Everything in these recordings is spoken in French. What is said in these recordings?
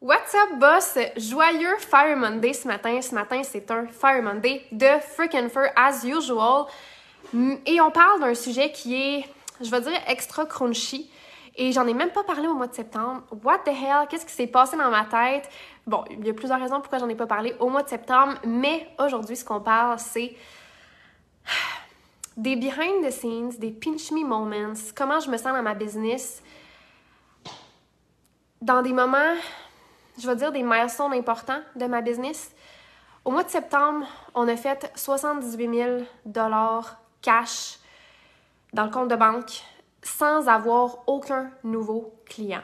What's up, boss? Joyeux Fire Monday ce matin. Ce matin, c'est un Fire Monday de freaking fur as usual. Mm, et on parle d'un sujet qui est, je vais dire, extra crunchy. Et j'en ai même pas parlé au mois de septembre. What the hell? Qu'est-ce qui s'est passé dans ma tête? Bon, il y a plusieurs raisons pourquoi j'en ai pas parlé au mois de septembre, mais aujourd'hui, ce qu'on parle, c'est des behind the scenes, des pinch me moments, comment je me sens dans ma business, dans des moments je vais dire des milestones importants de ma business. Au mois de septembre, on a fait 78 000 cash dans le compte de banque sans avoir aucun nouveau client.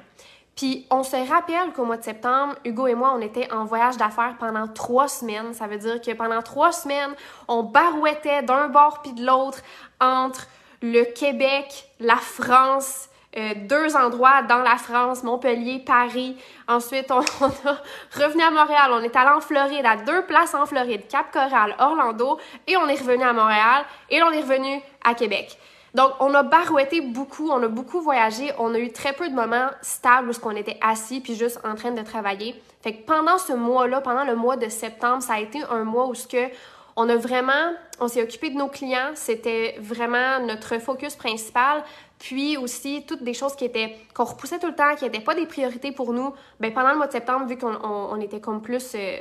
Puis on se rappelle qu'au mois de septembre, Hugo et moi, on était en voyage d'affaires pendant trois semaines. Ça veut dire que pendant trois semaines, on barouettait d'un bord puis de l'autre entre le Québec, la France, euh, deux endroits dans la France, Montpellier, Paris. Ensuite, on, on a revenu à Montréal. On est allé en Floride, à deux places en Floride, Cap Coral, Orlando. Et on est revenu à Montréal. Et on est revenu à Québec. Donc, on a barouetté beaucoup, on a beaucoup voyagé, on a eu très peu de moments stables où on était assis puis juste en train de travailler. Fait que pendant ce mois-là, pendant le mois de septembre, ça a été un mois où ce que on a vraiment, on s'est occupé de nos clients, c'était vraiment notre focus principal, puis aussi, toutes des choses qui étaient qu'on repoussait tout le temps, qui n'étaient pas des priorités pour nous, ben pendant le mois de septembre, vu qu'on était comme plus... Euh,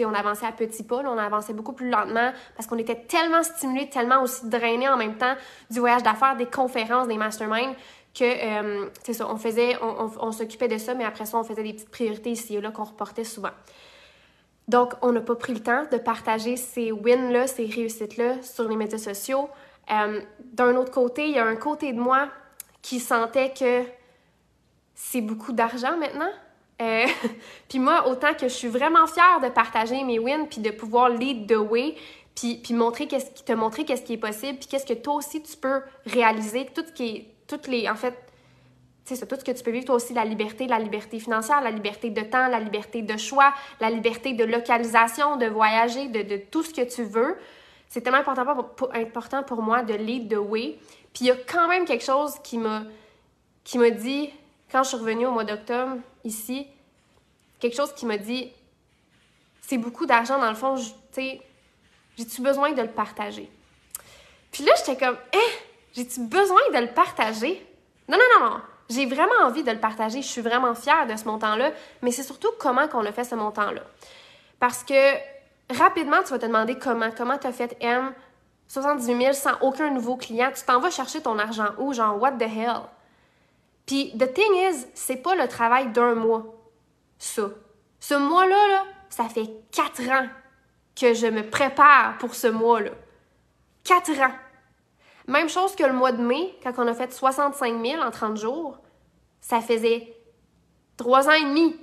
on avançait à petits pas, on avançait beaucoup plus lentement parce qu'on était tellement stimulés, tellement aussi drainés en même temps du voyage d'affaires, des conférences, des masterminds que euh, c'est ça, on faisait, s'occupait de ça, mais après ça, on faisait des petites priorités ici et là qu'on reportait souvent. Donc, on n'a pas pris le temps de partager ces wins-là, ces réussites-là sur les médias sociaux. Euh, d'un autre côté, il y a un côté de moi qui sentait que c'est beaucoup d'argent maintenant. Euh, puis moi, autant que je suis vraiment fière de partager mes wins, puis de pouvoir lead the way, puis, puis montrer ce qui te montrer qu'est-ce qui est possible, puis qu'est-ce que toi aussi tu peux réaliser, tout ce qui est, toutes les, en fait, c'est tout ce que tu peux vivre, toi aussi, la liberté, la liberté financière, la liberté de temps, la liberté de choix, la liberté de localisation, de voyager, de tout ce que tu veux c'est tellement important pour, important pour moi de lead the way. Puis il y a quand même quelque chose qui m'a, qui m'a dit, quand je suis revenue au mois d'octobre ici, quelque chose qui m'a dit, c'est beaucoup d'argent dans le fond, tu sais, j'ai-tu besoin de le partager? Puis là, j'étais comme, eh, j'ai-tu besoin de le partager? Non, non, non, non. J'ai vraiment envie de le partager. Je suis vraiment fière de ce montant-là, mais c'est surtout comment qu'on a fait ce montant-là. Parce que rapidement, tu vas te demander comment, comment tu as fait M, 78 000 sans aucun nouveau client. Tu t'en vas chercher ton argent où? Genre, what the hell? Puis, the thing is, c'est pas le travail d'un mois, ça. Ce mois-là, là, ça fait quatre ans que je me prépare pour ce mois-là. Quatre ans. Même chose que le mois de mai, quand on a fait 65 000 en 30 jours, ça faisait trois ans et demi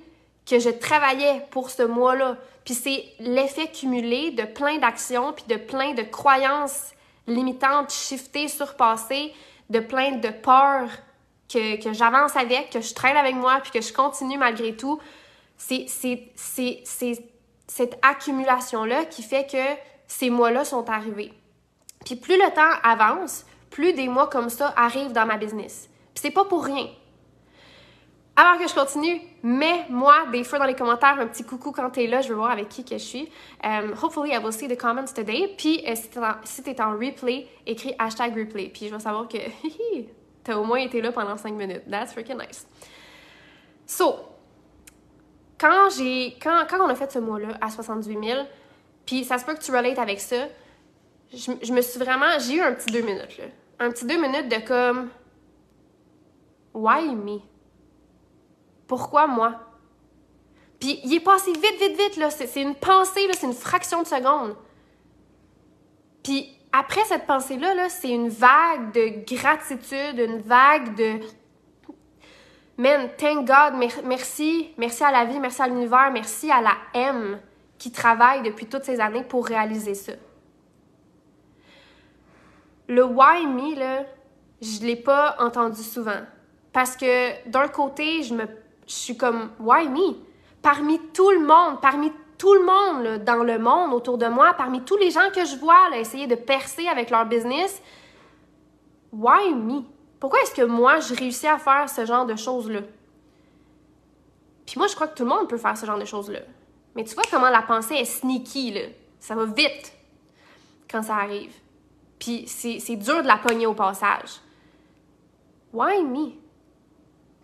que je travaillais pour ce mois-là. Puis c'est l'effet cumulé de plein d'actions, puis de plein de croyances limitantes, shiftées, surpassées, de plein de peurs que, que j'avance avec, que je traîne avec moi, puis que je continue malgré tout. C'est cette accumulation-là qui fait que ces mois-là sont arrivés. Puis plus le temps avance, plus des mois comme ça arrivent dans ma business. Puis c'est pas pour rien. Avant que je continue, mets-moi des fois dans les commentaires, un petit coucou quand t'es là, je veux voir avec qui que je suis. Um, hopefully, I will see the comments today. Puis, euh, si t'es en, replay, écris hashtag replay. Puis, je vais savoir que t'as au moins été là pendant 5 minutes. That's freaking nice. So, quand, quand, quand on a fait ce mois-là à 78 000, puis ça se peut que tu relates avec ça, je, me suis vraiment. J'ai eu un petit deux minutes, Un petit deux minutes de comme. Why me? Pourquoi moi? Puis il est passé vite, vite, vite, là. C'est une pensée, c'est une fraction de seconde. Puis après cette pensée-là, -là, c'est une vague de gratitude, une vague de Man, thank God, merci, merci à la vie, merci à l'univers, merci à la M qui travaille depuis toutes ces années pour réaliser ça. Le why me, là, je l'ai pas entendu souvent. Parce que d'un côté, je me je suis comme, why me? Parmi tout le monde, parmi tout le monde dans le monde autour de moi, parmi tous les gens que je vois là, essayer de percer avec leur business, why me? Pourquoi est-ce que moi, je réussis à faire ce genre de choses-là? Puis moi, je crois que tout le monde peut faire ce genre de choses-là. Mais tu vois comment la pensée est sneaky, là. Ça va vite quand ça arrive. Puis c'est dur de la pogner au passage. Why me?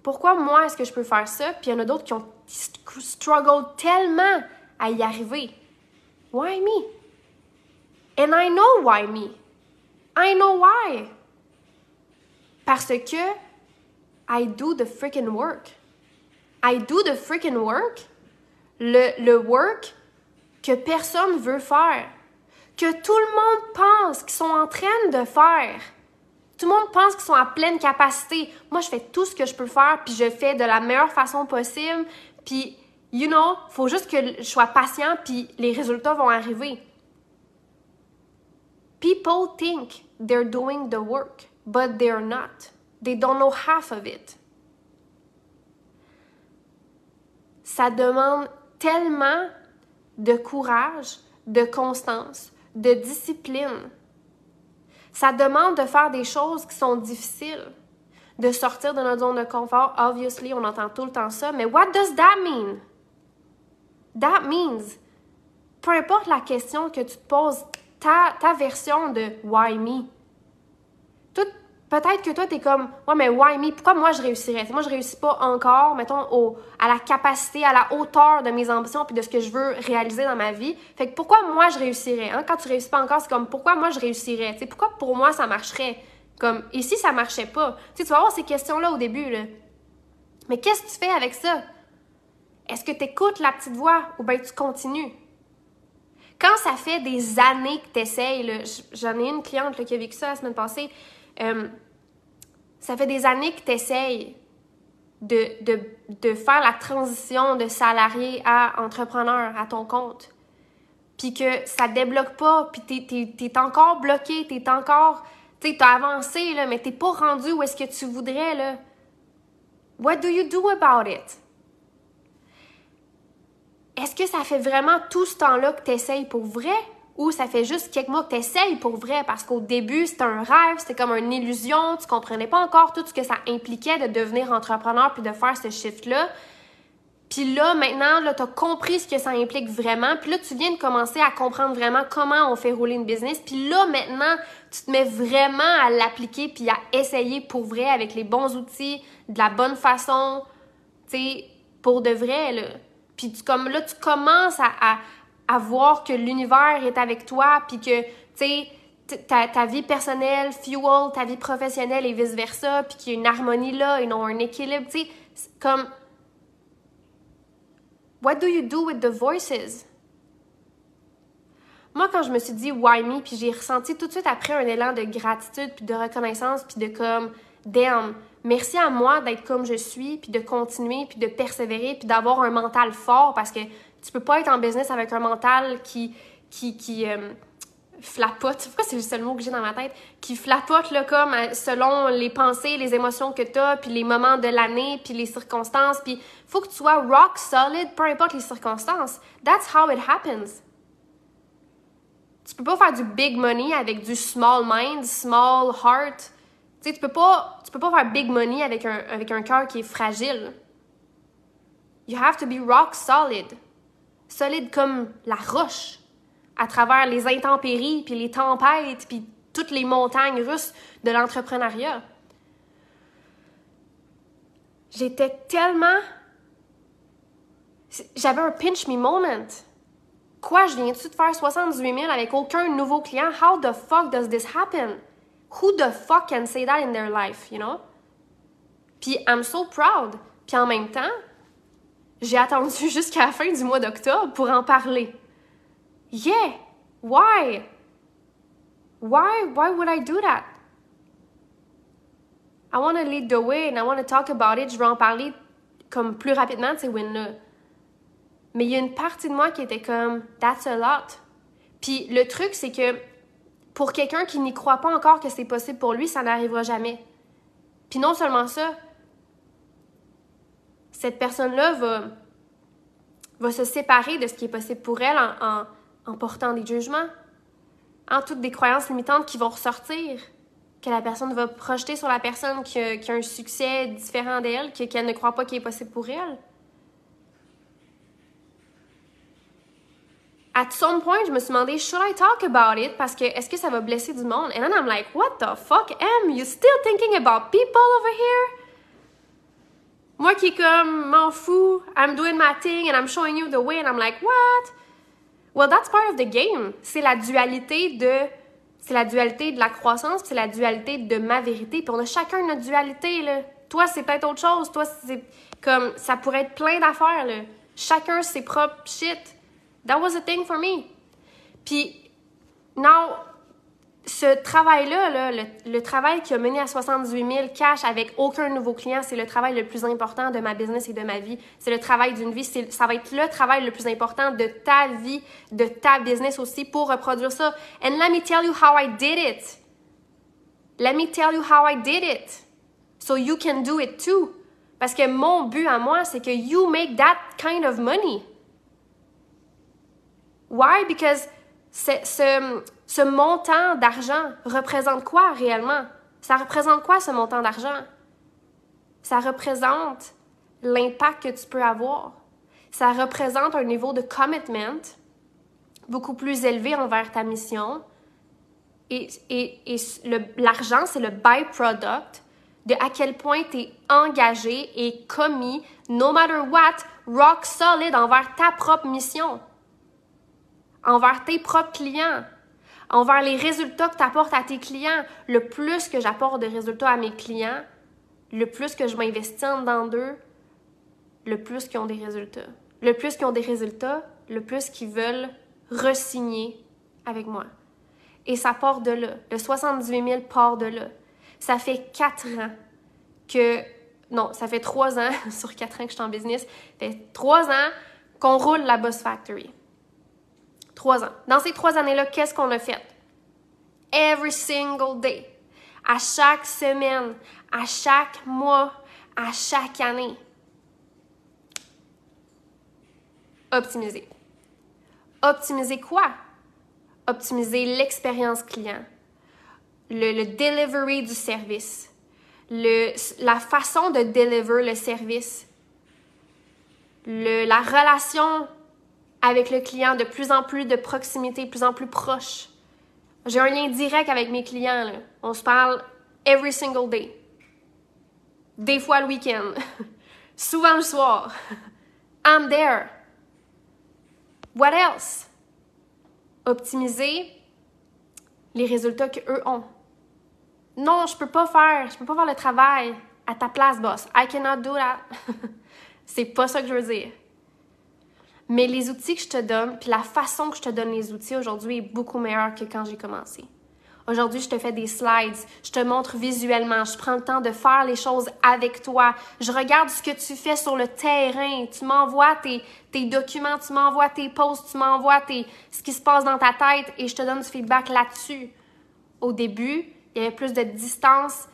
pourquoi moi est-ce que je peux faire ça? Puis il y en a d'autres qui ont struggled tellement à y arriver. Why me? And I know why me. I know why. Parce que I do the freaking work. I do the freaking work. Le, le work que personne veut faire. Que tout le monde pense qu'ils sont en train de faire. Tout le monde pense qu'ils sont à pleine capacité. Moi, je fais tout ce que je peux faire, puis je fais de la meilleure façon possible. Puis, you know, faut juste que je sois patient, puis les résultats vont arriver. People think they're doing the work, but they're not. They don't know half of it. Ça demande tellement de courage, de constance, de discipline ça demande de faire des choses qui sont difficiles, de sortir de notre zone de confort. Obviously, on entend tout le temps ça, mais what does that mean? That means, peu importe la question que tu te poses, ta, ta version de why me, Tout peut-être que toi, t'es comme, ouais, mais why me? Pourquoi moi je réussirais? moi, je réussis pas encore, mettons, à la capacité, à la hauteur de mes ambitions puis de ce que je veux réaliser dans ma vie. Fait que pourquoi moi je réussirais? Hein? Quand tu réussis pas encore, c'est comme, pourquoi moi je réussirais? pourquoi pour moi ça marcherait? Comme, ici, si ça marchait pas. tu vas avoir ces questions-là au début, Mais qu'est-ce que tu fais avec ça? Est-ce que tu écoutes la petite voix ou bien tu continues? Quand ça fait des années que tu essayes, j'en ai une cliente qui a vécu ça la semaine passée, euh, ça fait des années que tu essayes de, de, de, faire la transition de salarié à entrepreneur à ton compte, puis que ça te débloque pas, puis tu es, encore bloqué, tu es encore. Tu sais, avancé, là, mais t'es pas rendu où est-ce que tu voudrais. Là. What do you do about it? Est-ce que ça fait vraiment tout ce temps-là que tu essayes pour vrai? ou ça fait juste quelques mois que tu pour vrai, parce qu'au début, c'était un rêve, c'était comme une illusion, tu comprenais pas encore tout ce que ça impliquait de devenir entrepreneur puis de faire ce shift-là. Puis là, maintenant, là, tu compris ce que ça implique vraiment. Puis là, tu viens de commencer à comprendre vraiment comment on fait rouler une business. Puis là, maintenant, tu te mets vraiment à l'appliquer puis à essayer pour vrai avec les bons outils, de la bonne façon, tu sais, pour de vrai, là. Puis tu, comme, là, tu commences à à voir que l'univers est avec toi, puis que, tu sais, ta, vie personnelle fuel ta vie professionnelle et vice-versa, puis qu'il y a une harmonie là, ils ont un équilibre, tu sais, comme... What do you do with the voices? Moi, quand je me suis dit « why me », puis j'ai ressenti tout de suite après un élan de gratitude, puis de reconnaissance, puis de comme « damn, merci à moi d'être comme je suis, puis de continuer, puis de persévérer, puis d'avoir un mental fort, parce que tu peux pas être en business avec un mental qui, qui, qui euh, flapote. c'est le seul mot que j'ai dans ma tête? Qui flapote, là, comme euh, selon les pensées, les émotions que tu as, puis les moments de l'année, puis les circonstances. Puis faut que tu sois rock solid, peu importe les circonstances. That's how it happens. Tu peux pas faire du big money avec du small mind, small heart. Tu sais, peux pas, tu peux faire big money avec un, avec un cœur qui est fragile. You have to be rock solid solide comme la roche, à travers les intempéries, puis les tempêtes, puis toutes les montagnes russes de l'entrepreneuriat. J'étais tellement... J'avais un pinch me moment. Quoi, je viens-tu de faire 78 000 avec aucun nouveau client? How the fuck does this happen? Who the fuck can say that in their life, you know? Puis I'm so proud. Puis en même temps, j'ai attendu jusqu'à la fin du mois d'octobre pour en parler. Yeah! Why? Why? Why would I do that? I want to lead the way and I want to talk about it. Je veux en parler comme plus rapidement de ces Mais il y a une partie de moi qui était comme That's a lot. Puis le truc, c'est que pour quelqu'un qui n'y croit pas encore que c'est possible pour lui, ça n'arrivera jamais. Puis non seulement ça, cette personne-là va, va se séparer de ce qui est possible pour elle en, portant des jugements, en toutes des croyances limitantes qui vont ressortir, que la personne va projeter sur la personne qui a, qui un succès différent d'elle, qu'elle ne croit pas qu'il est possible pour elle. At some point, je me suis demandé, should I talk about it? Parce que est-ce que ça va blesser du monde? And I'm like, what the fuck, Em? You still thinking about people over here? Moi qui est comme, m'en fous, I'm doing my thing and I'm showing you the way and I'm like, what? Well, that's part of the game. C'est la dualité de. C'est la dualité de la croissance, c'est la dualité de ma vérité. Puis on a chacun notre dualité, là. Toi, c'est peut-être autre chose. Toi, c'est comme. Ça pourrait être plein d'affaires, là. Chacun ses propres shit. That was a thing for me. Puis, now, ce travail-là, le, travail qui a mené à 78 000 cash avec aucun nouveau client, c'est le travail le plus important de ma business et de ma vie. C'est le travail d'une vie. Ça va être le travail le plus important de ta vie, de ta business aussi pour reproduire ça. And let me tell you how I did it. Let me tell you how I did it. So you can do it too. Parce que mon but à moi, c'est que you make that kind of money. Why? Because ce, montant d'argent représente quoi réellement? Ça représente quoi ce montant d'argent? Ça représente l'impact que tu peux avoir. Ça représente un niveau de commitment beaucoup plus élevé envers ta mission. Et, et l'argent, c'est le byproduct de à quel point tu es engagé et commis, no matter what, rock solid envers ta propre mission envers tes propres clients, envers les résultats que tu apportes à tes clients. Le plus que j'apporte de résultats à mes clients, le plus que je m'investis en d'eux, le plus qu'ils ont des résultats. Le plus qu'ils ont des résultats, le plus qu'ils veulent resigner avec moi. Et ça part de là. Le 78 000 part de là. Ça fait quatre ans que. Non, ça fait trois ans, sur quatre ans que je suis en business. Ça fait trois ans qu'on roule la Boss Factory. Trois ans. Dans ces trois années-là, qu'est-ce qu'on a fait? Every single day. À chaque semaine, à chaque mois, à chaque année. Optimiser. Optimiser quoi? Optimiser l'expérience client, le, delivery du service, le, la façon de deliver le service, le, la relation avec le client, de plus en plus de proximité, de plus en plus proche. J'ai un lien direct avec mes clients. On se parle every single day. Des fois le week-end. Souvent le soir. I'm there. What else? Optimiser les résultats qu'eux ont. Non, je peux pas faire, je peux pas faire le travail à ta place, boss. I cannot do that. C'est pas ça que je veux dire. Mais les outils que je te donne, puis la façon que je te donne les outils aujourd'hui est beaucoup meilleure que quand j'ai commencé. Aujourd'hui, je te fais des slides, je te montre visuellement, je prends le temps de faire les choses avec toi, je regarde ce que tu fais sur le terrain, tu m'envoies tes, tes documents, tu m'envoies tes posts, tu m'envoies tes, ce qui se passe dans ta tête et je te donne du feedback là-dessus. Au début, il y avait plus de distance,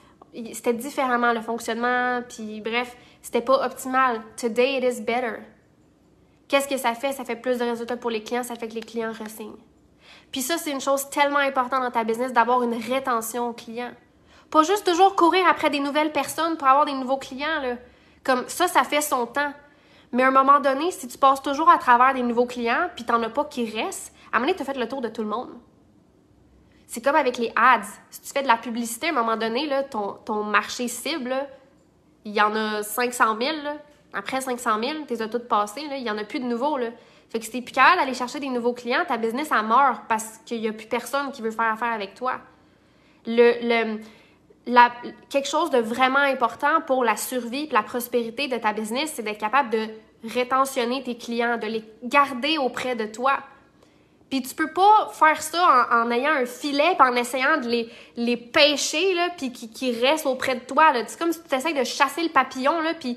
c'était différemment le fonctionnement, puis bref, c'était pas optimal. Today, it is better. Qu'est-ce que ça fait? Ça fait plus de résultats pour les clients, ça fait que les clients ressignent. Puis ça, c'est une chose tellement importante dans ta business d'avoir une rétention aux clients. Pas juste toujours courir après des nouvelles personnes pour avoir des nouveaux clients. Là. Comme ça, ça fait son temps. Mais à un moment donné, si tu passes toujours à travers des nouveaux clients, puis t'en as pas qui restent, à un moment donné, as fait le tour de tout le monde. C'est comme avec les ads. Si tu fais de la publicité, à un moment donné, ton, marché cible, il y en a 500 000, là, après 500 000, tu les as toutes il n'y en a plus de nouveaux. Là. Fait que si plus capable d'aller chercher des nouveaux clients, ta business, à mort parce qu'il n'y a plus personne qui veut faire affaire avec toi. quelque chose de vraiment important pour la survie et la prospérité de ta business, c'est d'être capable de rétentionner tes clients, de les garder auprès de toi. Puis tu peux pas faire ça en, ayant un filet, en essayant de les, pêcher, là, puis qui, qui restent auprès de toi. C'est comme si tu essayes de chasser le papillon, là, puis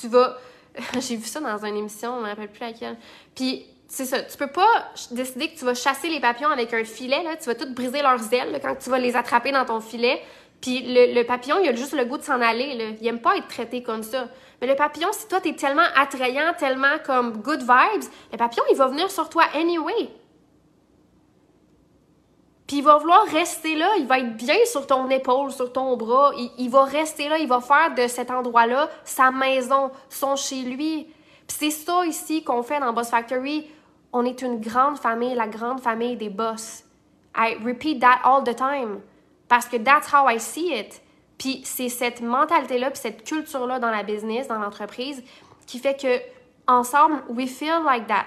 tu, vas... J'ai vu ça dans une émission, on ne me rappelle plus laquelle. Puis c'est ça, tu peux pas décider que tu vas chasser les papillons avec un filet, tu vas tout briser leurs ailes quand tu vas les attraper dans ton filet. Puis le, papillon, il a juste le goût de s'en aller. Il aime pas être traité comme ça. Mais le papillon, si toi, t'es tellement attrayant, tellement comme good vibes, le papillon, il va venir sur toi anyway. Puis il va vouloir rester là, il va être bien sur ton épaule, sur ton bras, il, il va rester là, il va faire de cet endroit-là sa maison, son chez lui. Puis c'est ça ici qu'on fait dans Boss Factory. On est une grande famille, la grande famille des boss. I repeat that all the time parce que that's how I see it. Puis c'est cette mentalité-là, puis cette culture-là dans la business, dans l'entreprise, qui fait que ensemble, we feel like that.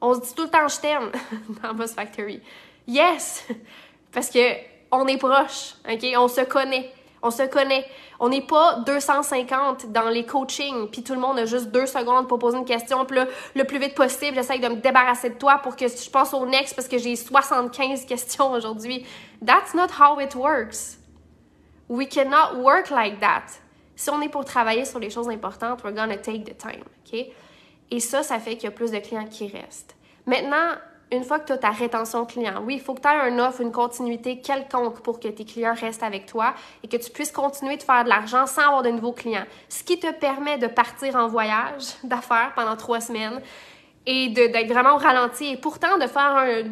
On se dit tout le temps je t'aime dans Boss Factory. Yes! Parce que on est proche, OK? On se connaît. On se connaît. On n'est pas 250 dans les coachings, puis tout le monde a juste deux secondes pour poser une question. Puis le plus vite possible, j'essaye de me débarrasser de toi pour que je passe au next parce que j'ai 75 questions aujourd'hui. That's not how it works. We cannot work like that. Si on est pour travailler sur les choses importantes, we're gonna take the time, OK? Et ça, ça fait qu'il y a plus de clients qui restent. Maintenant, une fois que tu as ta rétention client, oui, il faut que tu aies un offre, une continuité quelconque pour que tes clients restent avec toi et que tu puisses continuer de faire de l'argent sans avoir de nouveaux clients. Ce qui te permet de partir en voyage d'affaires pendant trois semaines et d'être vraiment au ralenti et pourtant de faire un...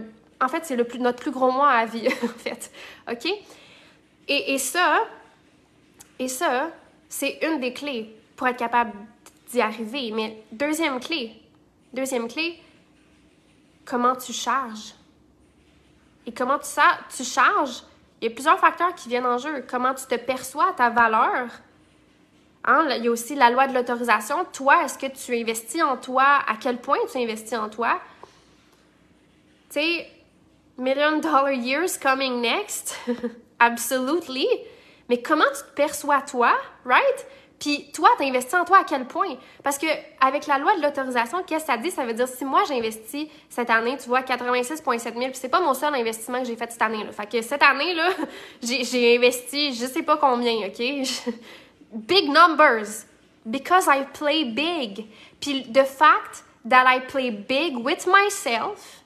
En fait, c'est notre plus gros mois à vie, en fait. OK? Et, et ça, et ça, c'est une des clés pour être capable d'y arriver. Mais deuxième clé, deuxième clé, comment tu charges. Et comment tu, tu charges, il y a plusieurs facteurs qui viennent en jeu. Comment tu te perçois, ta valeur. Hein? Il y a aussi la loi de l'autorisation. Toi, est-ce que tu investis en toi? À quel point tu investis en toi? Tu sais, Million Dollar Years coming next. Absolutely. Mais comment tu te perçois, toi? Right? Puis toi, tu investi en toi à quel point? Parce que avec la loi de l'autorisation, qu'est-ce que ça dit? Ça veut dire si moi j'investis cette année, tu vois, 86,7 000, puis c'est pas mon seul investissement que j'ai fait cette année. Là. Fait que cette année, là, j'ai investi je sais pas combien, OK? big numbers. Because I play big. Puis the fact that I play big with myself,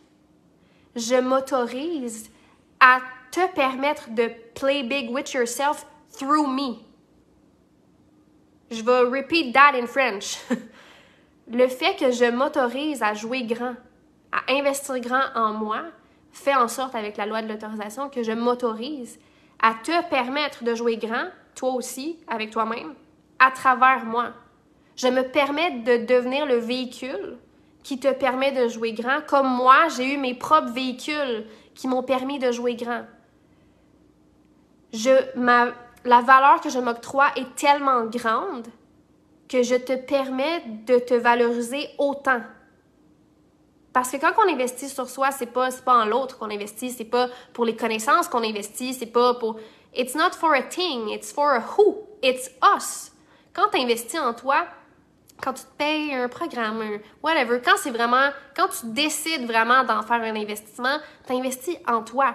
je m'autorise à te permettre de play big with yourself through me. Je vais repeat that en français. le fait que je m'autorise à jouer grand, à investir grand en moi, fait en sorte avec la loi de l'autorisation que je m'autorise à te permettre de jouer grand, toi aussi, avec toi-même, à travers moi. Je me permets de devenir le véhicule qui te permet de jouer grand, comme moi, j'ai eu mes propres véhicules qui m'ont permis de jouer grand. Je, ma, la valeur que je m'octroie est tellement grande que je te permets de te valoriser autant. Parce que quand on investit sur soi, c'est pas, pas en l'autre qu'on investit, c'est pas pour les connaissances qu'on investit, c'est pas pour. It's not for a thing, it's for a who, it's us. Quand tu investis en toi, quand tu te payes un programme, whatever, quand c'est vraiment, quand tu décides vraiment d'en faire un investissement, tu investis en toi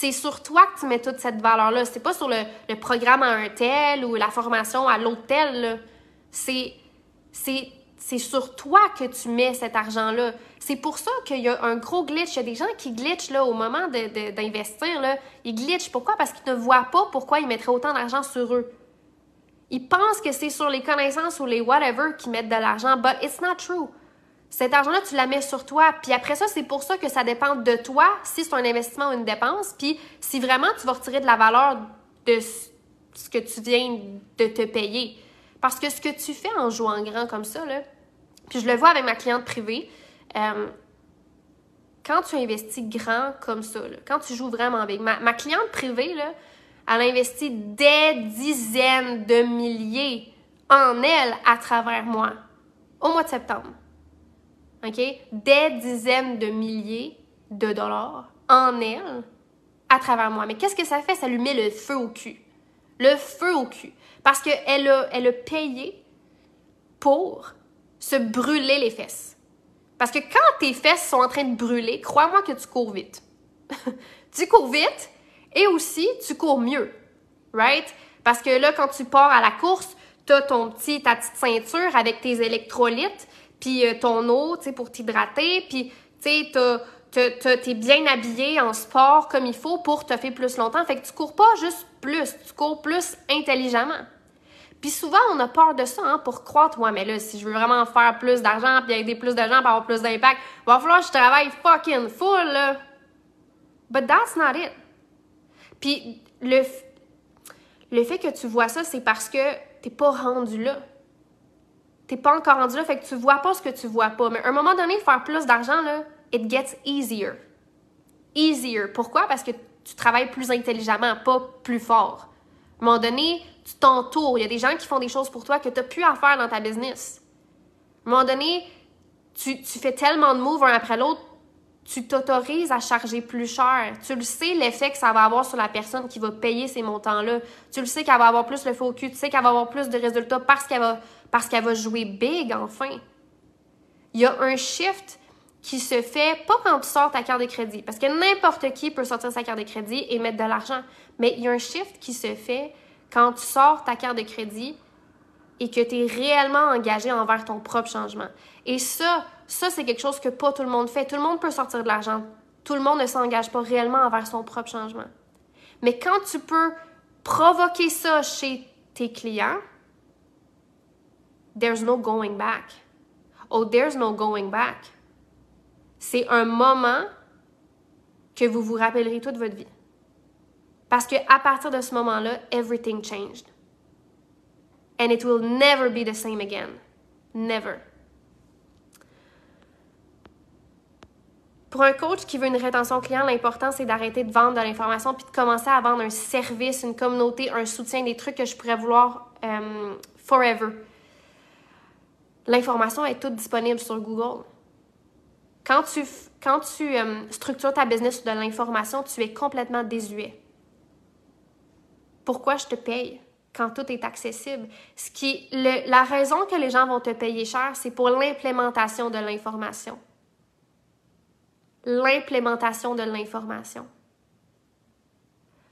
c'est sur toi que tu mets toute cette valeur-là. C'est pas sur le, programme à un tel ou la formation à l'autre tel. C'est, sur toi que tu mets cet argent-là. C'est pour ça qu'il y a un gros glitch. Il y a des gens qui glitchent là, au moment d'investir. ils glitchent. Pourquoi? Parce qu'ils ne voient pas pourquoi ils mettraient autant d'argent sur eux. Ils pensent que c'est sur les connaissances ou les whatever qu'ils mettent de l'argent, but it's not true. Cet argent-là, tu la mets sur toi. Puis après ça, c'est pour ça que ça dépend de toi si c'est un investissement ou une dépense. Puis si vraiment tu vas retirer de la valeur de ce que tu viens de te payer. Parce que ce que tu fais en jouant grand comme ça, puis je le vois avec ma cliente privée, euh, quand tu investis grand comme ça, quand tu joues vraiment avec ma, cliente privée, là, elle a investi des dizaines de milliers en elle à travers moi au mois de septembre. Des dizaines de milliers de dollars en elle à travers moi. Mais qu'est-ce que ça fait? Ça lui met le feu au cul. Le feu au cul. Parce qu'elle a, elle payé pour se brûler les fesses. Parce que quand tes fesses sont en train de brûler, crois-moi que tu cours vite. tu cours vite et aussi tu cours mieux. Right? Parce que là, quand tu pars à la course, t'as ton petit, ta petite ceinture avec tes électrolytes puis euh, ton eau, tu sais, pour t'hydrater, puis, tu sais, t'es bien habillé en sport comme il faut pour te faire plus longtemps. Fait que tu cours pas juste plus, tu cours plus intelligemment. Puis souvent, on a peur de ça hein, pour croire toi, mais là, si je veux vraiment faire plus d'argent, puis aider plus de gens, avoir plus d'impact, va falloir que je travaille fucking full, But that's not it. Puis le, le fait que tu vois ça, c'est parce que t'es pas rendu là t'es pas encore rendu là, fait que tu vois pas ce que tu vois pas. Mais à un moment donné, faire plus d'argent, là, it gets easier. Easier. Pourquoi? Parce que tu travailles plus intelligemment, pas plus fort. À un moment donné, tu t'entoures. Il y a des gens qui font des choses pour toi que tu n'as plus à faire dans ta business. À un moment donné, tu, tu fais tellement de moves un après l'autre, tu t'autorises à charger plus cher. Tu le sais, l'effet que ça va avoir sur la personne qui va payer ces montants-là. Tu le sais qu'elle va avoir plus le faux cul. Tu sais qu'elle va avoir plus de résultats parce qu'elle va parce qu'elle va jouer big enfin. Il y a un shift qui se fait pas quand tu sors ta carte de crédit, parce que n'importe qui peut sortir sa carte de crédit et mettre de l'argent, mais il y a un shift qui se fait quand tu sors ta carte de crédit et que tu es réellement engagé envers ton propre changement. Et ça, ça c'est quelque chose que pas tout le monde fait. Tout le monde peut sortir de l'argent. Tout le monde ne s'engage pas réellement envers son propre changement. Mais quand tu peux provoquer ça chez tes clients, there's no going back. Oh, there's no going back. C'est un moment que vous vous rappellerez toute votre vie. Parce que à partir de ce moment-là, everything changed. And it will never be the same again. Never. Pour un coach qui veut une rétention client, l'important c'est d'arrêter de vendre de l'information puis de commencer à vendre un service, une communauté, un soutien, des trucs que je pourrais vouloir euh, forever. L'information est toute disponible sur Google. Quand tu, quand euh, structures ta business sur de l'information, tu es complètement désuet. Pourquoi je te paye quand tout est accessible? qui, la raison que les gens vont te payer cher, c'est pour l'implémentation de l'information. L'implémentation de l'information.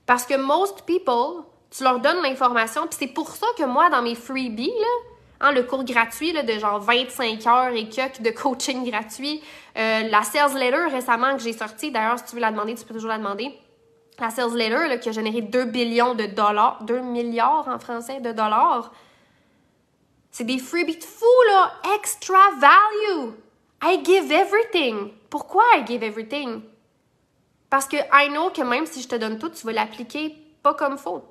Parce que most people, tu leur donnes l'information, puis c'est pour ça que moi, dans mes freebies, là, Hein, le cours gratuit là, de genre 25 heures et que de coaching gratuit. Euh, la sales letter récemment que j'ai sortie, d'ailleurs, si tu veux la demander, tu peux toujours la demander. La sales letter qui a généré 2 billions de dollars, 2 milliards en français de dollars. C'est des freebies de fou, là! Extra value! I give everything! Pourquoi I give everything? Parce que I know que même si je te donne tout, tu vas l'appliquer pas comme faux.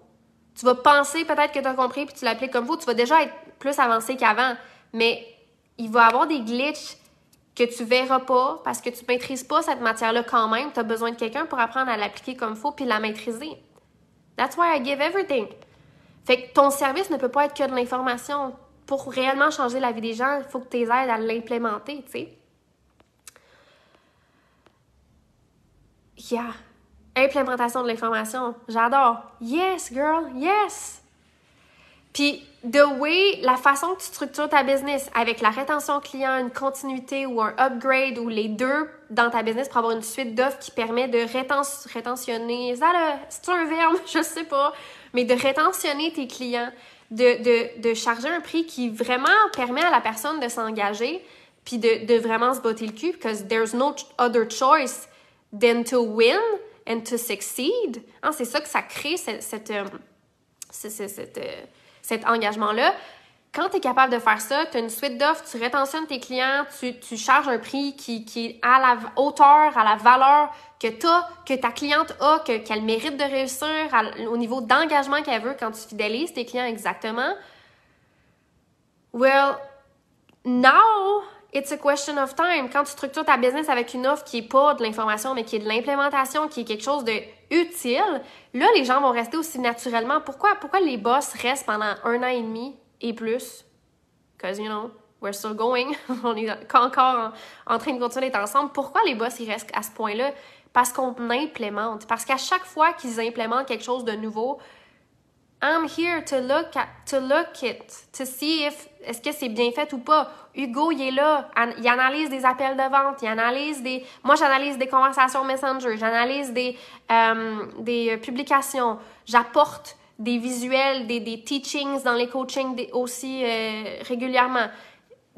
Tu vas penser peut-être que tu as compris puis tu l'appliques comme faux. Tu vas déjà être plus avancé qu'avant, mais il va y avoir des glitches que tu verras pas parce que tu maîtrises pas cette matière-là quand même. Tu as besoin de quelqu'un pour apprendre à l'appliquer comme faut puis la maîtriser. That's why I give everything. Fait que ton service ne peut pas être que de l'information. Pour réellement changer la vie des gens, il faut que tu aides à l'implémenter, tu sais. Yeah. Implémentation de l'information. J'adore. Yes, girl. Yes. Puis, the way, la façon que tu structures ta business avec la rétention client, une continuité ou un upgrade ou les deux dans ta business pour avoir une suite d'offres qui permet de rétentionner, ça c'est un verbe, je sais pas, mais de rétentionner tes clients, de, de, de charger un prix qui vraiment permet à la personne de s'engager puis de, de, vraiment se botter le cul because there's no other choice than to win and to succeed. Hein, c'est ça que ça crée cette, euh, cette euh, cet engagement-là. Quand tu es capable de faire ça, tu as une suite d'offres, tu rétentionnes tes clients, tu, tu charges un prix qui, qui, est à la hauteur, à la valeur que as, que ta cliente a, qu'elle mérite de réussir au niveau d'engagement qu'elle veut quand tu fidélises tes clients exactement. Well, now it's a question of time. Quand tu structures ta business avec une offre qui n'est pas de l'information, mais qui est de l'implémentation, qui est quelque chose de utile, là, les gens vont rester aussi naturellement. Pourquoi, pourquoi les boss restent pendant un an et demi et plus? Because, you know, we're still going. on est encore en, train de continuer d'être ensemble. Pourquoi les boss, ils restent à ce point-là? Parce qu'on implémente. Parce qu'à chaque fois qu'ils implémentent quelque chose de nouveau, I'm here to look, at, to look it, to see if est-ce que c'est bien fait ou pas. Hugo, il est là, il analyse des appels de vente, il analyse des... Moi, j'analyse des conversations Messenger, j'analyse des, euh, des euh, publications, j'apporte des visuels, des, des, teachings dans les coachings aussi euh, régulièrement.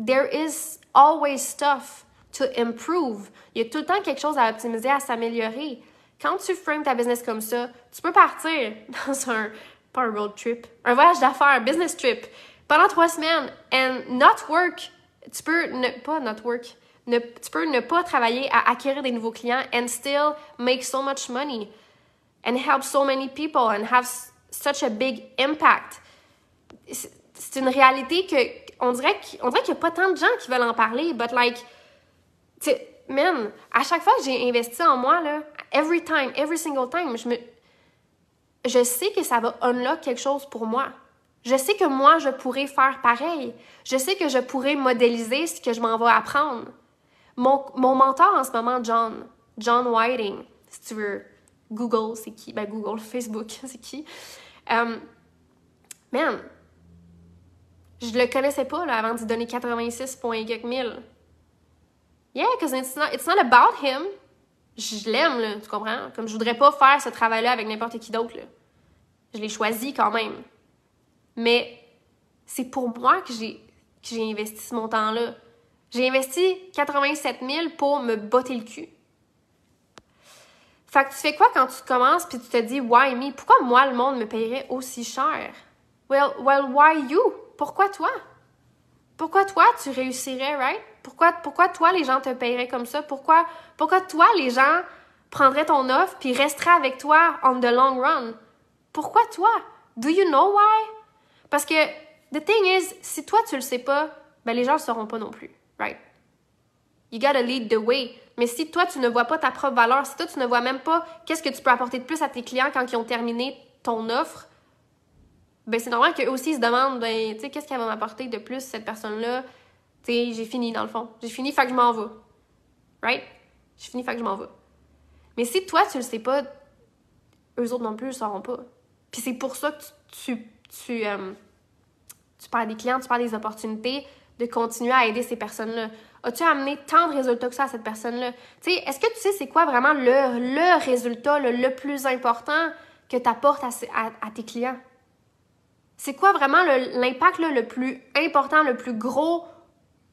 There is always stuff to improve. Il y a tout le temps quelque chose à optimiser, à s'améliorer. Quand tu frames ta business comme ça, tu peux partir dans un pas un road trip, un voyage d'affaires, business trip, pendant trois semaines, and not work, tu peux ne pas not work, ne, tu peux ne pas travailler à acquérir des nouveaux clients and still make so much money and help so many people and have such a big impact. C'est une réalité que on dirait qu'on dirait qu'il n'y a pas tant de gens qui veulent en parler, but like, man, à chaque fois que j'ai investi en moi là, every time, every single time, je me je sais que ça va unlock quelque chose pour moi. Je sais que moi, je pourrais faire pareil. Je sais que je pourrais modéliser ce que je m'en vais apprendre. Mon, mon, mentor en ce moment, John, John Whiting, si tu veux, Google, c'est qui? Ben Google, Facebook, c'est qui? Euh, man, je le connaissais pas avant d'y donner 86.000. Yeah, because it's it's not about him, je l'aime, là, tu comprends? Comme je voudrais pas faire ce travail-là avec n'importe qui d'autre, Je l'ai choisi quand même. Mais c'est pour moi que j'ai, que investi ce temps là J'ai investi 87 000 pour me botter le cul. Fait que tu fais quoi quand tu commences puis tu te dis why me? Pourquoi moi le monde me paierait aussi cher? Well, well, why you? Pourquoi toi? pourquoi toi, tu réussirais, right? Pourquoi, pourquoi toi, les gens te paieraient comme ça? Pourquoi, toi, les gens prendraient ton offre puis resteraient avec toi on the long run? Pourquoi toi? Do you know why? Parce que, the thing is, si toi, tu le sais pas, ben les gens le sauront pas non plus, right? You gotta lead the way. Mais si toi, tu ne vois pas ta propre valeur, si toi, tu ne vois même pas qu'est-ce que tu peux apporter de plus à tes clients quand ils ont terminé ton offre, ben c'est normal qu'eux aussi se demandent, ben, tu sais, qu'est-ce qu'elle va m'apporter de plus, cette personne-là? Tu sais, j'ai fini, dans le fond. J'ai fini, fait que je m'en vais. Right? J'ai fini, fait que je m'en vais. Mais si toi, tu le sais pas, eux autres non plus, ils sauront pas. Puis c'est pour ça que tu, tu, tu, euh, tu perds des clients, tu perds des opportunités de continuer à aider ces personnes-là. As-tu amené tant de résultats que ça à cette personne-là? Tu sais, est-ce que tu sais c'est quoi vraiment le, le résultat le, plus important que tu apportes à, à tes clients? C'est quoi vraiment l'impact le, plus important, le plus gros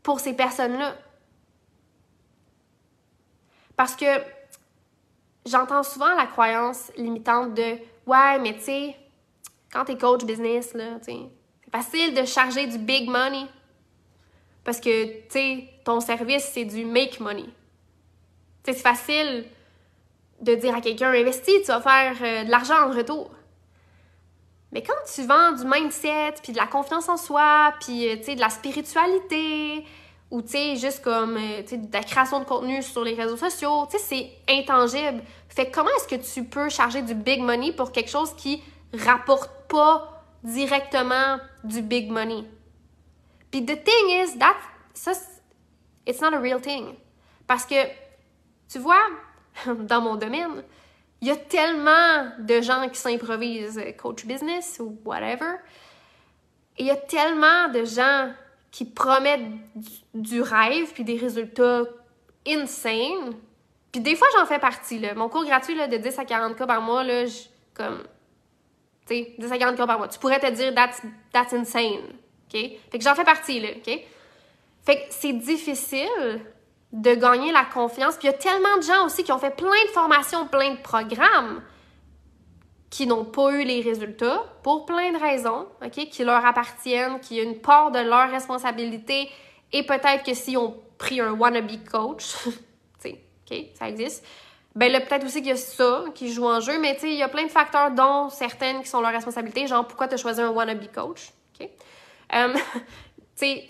pour ces personnes-là? Parce que j'entends souvent la croyance limitante de Ouais, mais tu sais, quand t'es coach business, c'est facile de charger du big money. Parce que, ton service, c'est du make money. c'est facile de dire à quelqu'un investis, tu vas faire euh, de l'argent en retour. Mais quand tu vends du mindset, puis de la confiance en soi, puis euh, de la spiritualité, ou juste comme euh, de la création de contenu sur les réseaux sociaux, c'est intangible. Fait comment est-ce que tu peux charger du big money pour quelque chose qui rapporte pas directement du big money? Puis the thing is, that, ça, it's not a real thing. Parce que, tu vois, dans mon domaine, il y a tellement de gens qui s'improvisent euh, coach business ou whatever. Et il y a tellement de gens qui promettent du, rêve puis des résultats insane. Puis des fois, j'en fais partie. Là. Mon cours gratuit là, de 10 à 40 cas par mois, là, je, comme, tu sais, 10 à 40 cas par mois. Tu pourrais te dire, that's, insane. OK? Fait que j'en fais partie, là. OK? Fait que c'est difficile de gagner la confiance. Puis il y a tellement de gens aussi qui ont fait plein de formations, plein de programmes qui n'ont pas eu les résultats pour plein de raisons, OK, qui leur appartiennent, qui ont une part de leur responsabilité et peut-être que si on pris un wannabe coach, tu OK, ça existe. Ben là, peut-être aussi qu'il y a ça qui joue en jeu, mais tu sais, il y a plein de facteurs dont certaines qui sont leur responsabilité, genre pourquoi tu as choisi un wannabe coach, OK? Euh, tu sais,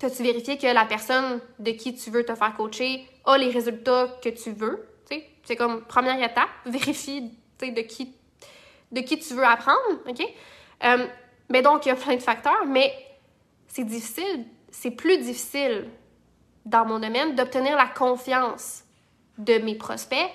T'as-tu vérifié que la personne de qui tu veux te faire coacher a les résultats que tu veux? C'est comme première étape, vérifie de qui, tu veux apprendre. OK? Euh, mais donc, il y a plein de facteurs, mais c'est difficile, c'est plus difficile dans mon domaine d'obtenir la confiance de mes prospects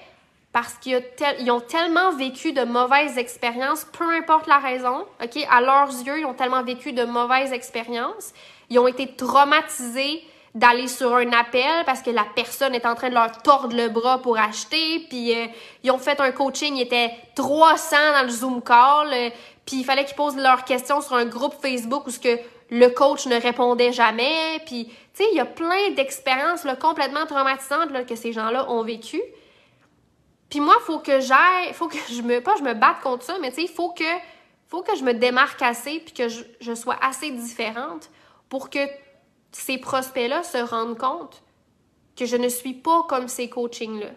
parce qu'ils ont tellement vécu de mauvaises expériences, peu importe la raison, OK? À leurs yeux, ils ont tellement vécu de mauvaises expériences ils ont été traumatisés d'aller sur un appel parce que la personne est en train de leur tordre le bras pour acheter. Puis euh, ils ont fait un coaching, ils étaient 300 dans le Zoom call. Euh, puis il fallait qu'ils posent leurs questions sur un groupe Facebook où ce que le coach ne répondait jamais. Puis, tu sais, il y a plein d'expériences complètement traumatisantes là, que ces gens-là ont vécues. Puis moi, faut que j'aille, faut que je me, pas je me batte contre ça, mais tu sais, il faut que, faut que je me démarque assez, puis que je sois assez différente pour que ces prospects-là se rendent compte que je ne suis pas comme ces coachings-là.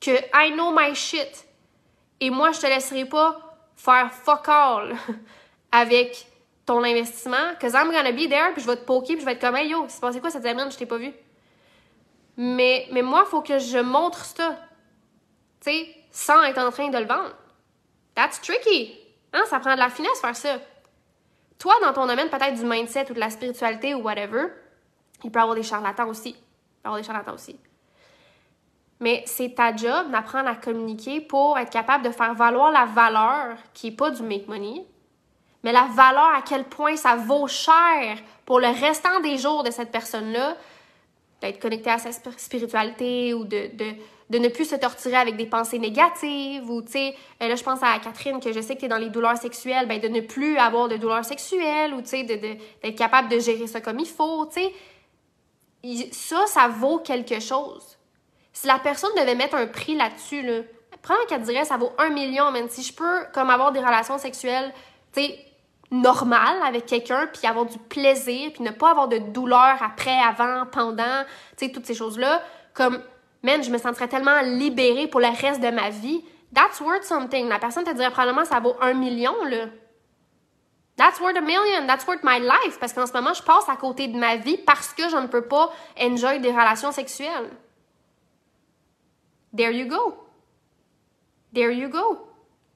Que I know my shit. Et moi, je te laisserai pas faire fuck all avec ton investissement. Cause I'm gonna be there, puis je vais te poker, puis je vais être comme, yo, c'est passé quoi cette semaine? Je t'ai pas vu. Mais, moi, il faut que je montre ça. Tu sais, sans être en train de le vendre. That's tricky. Hein, ça prend de la finesse faire ça. Toi, dans ton domaine peut-être du mindset ou de la spiritualité ou whatever, il peut y avoir des charlatans aussi. Il peut avoir des charlatans aussi. Mais c'est ta job d'apprendre à communiquer pour être capable de faire valoir la valeur qui n'est pas du make money, mais la valeur à quel point ça vaut cher pour le restant des jours de cette personne-là, d'être connecté à sa spiritualité ou de de ne plus se torturer avec des pensées négatives ou, tu sais, euh, là, je pense à Catherine, que je sais que tu es dans les douleurs sexuelles, ben, de ne plus avoir de douleurs sexuelles ou, tu sais, d'être capable de gérer ça comme il faut, tu sais. Ça, ça vaut quelque chose. Si la personne devait mettre un prix là-dessus, là, prends qu'elle dirait ça vaut un million, même si je peux comme avoir des relations sexuelles, tu sais, normales avec quelqu'un, puis avoir du plaisir, puis ne pas avoir de douleurs après, avant, pendant, tu sais, toutes ces choses-là, comme je me sentirais tellement libérée pour le reste de ma vie. That's worth something. La personne te dirait probablement ça vaut un million, là. That's worth a million. That's worth my life. Parce qu'en ce moment, je passe à côté de ma vie parce que je ne peux pas enjoy des relations sexuelles. There you go. There you go.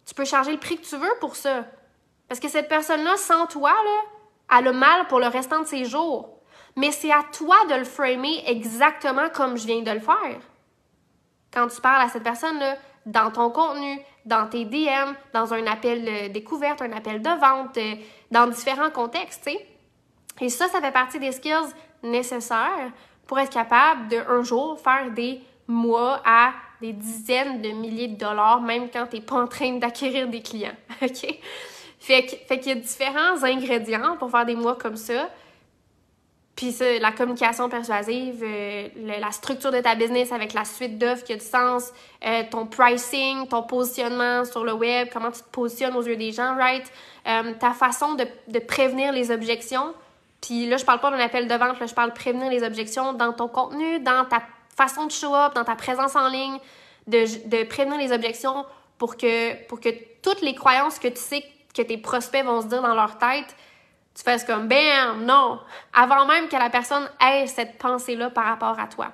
Tu peux charger le prix que tu veux pour ça. Parce que cette personne-là, sans toi, elle a le mal pour le restant de ses jours. Mais c'est à toi de le framer exactement comme je viens de le faire. Quand tu parles à cette personne-là, dans ton contenu, dans tes DM, dans un appel euh, découverte, un appel de vente, euh, dans différents contextes, tu sais. Et ça, ça fait partie des skills nécessaires pour être capable de un jour faire des mois à des dizaines de milliers de dollars, même quand tu n'es pas en train d'acquérir des clients. OK? Fait qu'il y a différents ingrédients pour faire des mois comme ça. Puis la communication persuasive, euh, la structure de ta business avec la suite d'offres qui a du sens, euh, ton pricing, ton positionnement sur le web, comment tu te positionnes aux yeux des gens, right? Euh, ta façon de, de, prévenir les objections. Puis là, je parle pas d'un appel de vente, là, je parle de prévenir les objections dans ton contenu, dans ta façon de show up, dans ta présence en ligne, de, de prévenir les objections pour que, pour que toutes les croyances que tu sais que tes prospects vont se dire dans leur tête, tu fais comme bam, non, avant même que la personne ait cette pensée-là par rapport à toi.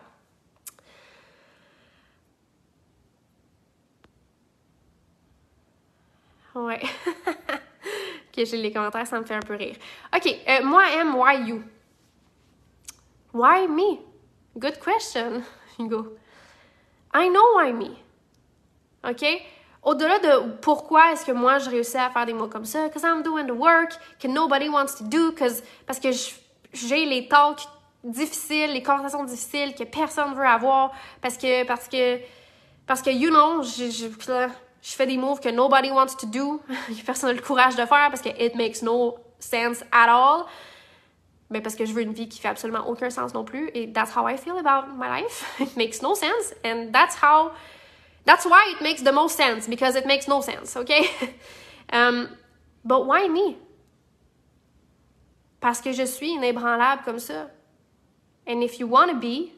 Ouais. ok, j'ai les commentaires, ça me fait un peu rire. Ok, euh, moi, M, why you? Why me? Good question, Hugo. I know why me. OK? au-delà de pourquoi est-ce que moi je réussis à faire des mots comme ça, because I'm doing the work que nobody wants to do, parce que j'ai les talks difficiles, les conversations difficiles que personne veut avoir, parce que, parce que, parce que, you know, je, fais des mots que nobody wants to do, personne n'a le courage de faire parce que it makes no sense at all. Mais parce que je veux une vie qui fait absolument aucun sens non plus, et that's how I feel about my life. It makes no sense, and that's how That's why it makes the most sense because it makes no sense, okay? um, but why me? Parce que je suis inébranlable comme ça. And if you want to be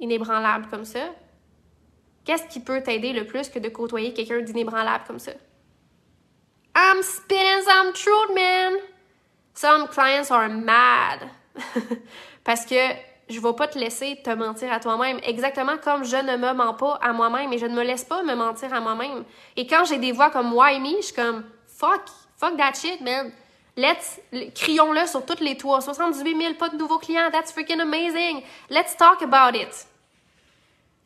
inébranlable comme ça, qu'est-ce qui peut t'aider le plus que de côtoyer quelqu'un d'inébranlable comme ça? I'm spinning, some truth, man! Some clients are mad. Parce que je vais pas te laisser te mentir à toi-même. Exactement comme je ne me mens pas à moi-même et je ne me laisse pas me mentir à moi-même. Et quand j'ai des voix comme Why me, je suis comme Fuck, fuck that shit, man. Let's, crions-le sur toutes les toits. 78 000, pas de nouveaux clients, that's freaking amazing. Let's talk about it.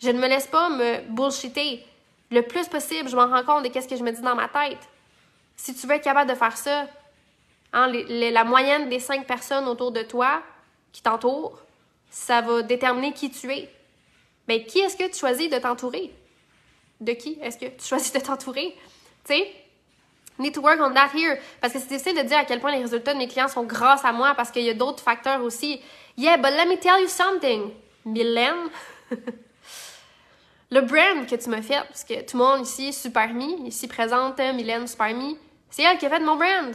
Je ne me laisse pas me bullshiter. Le plus possible, je m'en rends compte de qu'est-ce que je me dis dans ma tête. Si tu veux être capable de faire ça, hein, la moyenne des cinq personnes autour de toi qui t'entourent, ça va déterminer qui tu es. Mais qui est-ce que tu choisis de t'entourer? De qui est-ce que tu choisis de t'entourer? Tu sais? Need to work on that here. Parce que c'est difficile de dire à quel point les résultats de mes clients sont grâce à moi parce qu'il y a d'autres facteurs aussi. Yeah, but let me tell you something. Mylène, le brand que tu me fait, parce que tout le monde ici, Supermi, ici présente, hein, Mylène Supermi, c'est elle qui a fait mon brand.